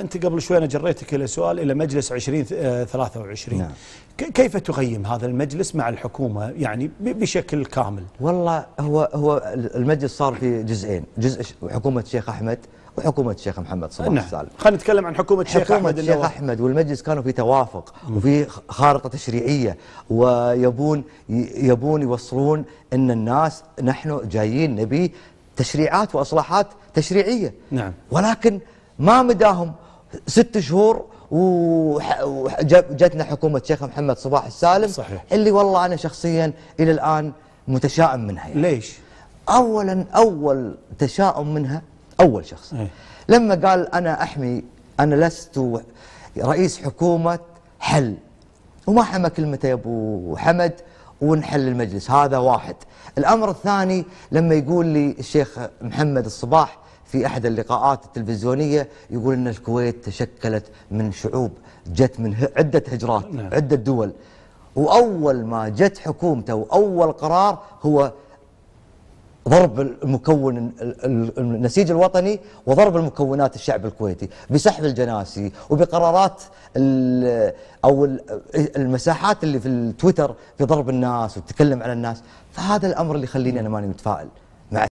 أنت قبل شوي أنا جريتك إلى سؤال إلى مجلس 2023 آه، نعم. كيف تقيم هذا المجلس مع الحكومة يعني بشكل كامل والله هو هو المجلس صار في جزئين جزء حكومة الشيخ أحمد وحكومة الشيخ محمد صباح نعم. السالم خلينا نتكلم عن حكومة الشيخ حكومة أحمد الشيخ أحمد والمجلس كانوا في توافق مم. وفي خارطة تشريعية ويبون يبون يوصلون أن الناس نحن جايين نبي تشريعات وإصلاحات تشريعية نعم ولكن ما مداهم ست شهور وجتنا حكومه شيخ محمد صباح السالم صحيح. اللي والله انا شخصيا الى الان متشائم منها يعني. ليش اولا اول تشاؤم منها اول شخص ايه؟ لما قال انا احمي انا لست رئيس حكومه حل وما حمى كلمته يا ابو حمد ونحل المجلس هذا واحد الأمر الثاني لما يقول لي الشيخ محمد الصباح في أحد اللقاءات التلفزيونية يقول أن الكويت تشكلت من شعوب جت من عدة هجرات نعم. عدة دول وأول ما جت حكومته وأول قرار هو ضرب المكون النسيج الوطني وضرب المكونات الشعب الكويتي بسحب الجناسي وبقرارات او المساحات اللي في التويتر في ضرب الناس وتتكلم على الناس فهذا الامر اللي يخليني انا ماني متفائل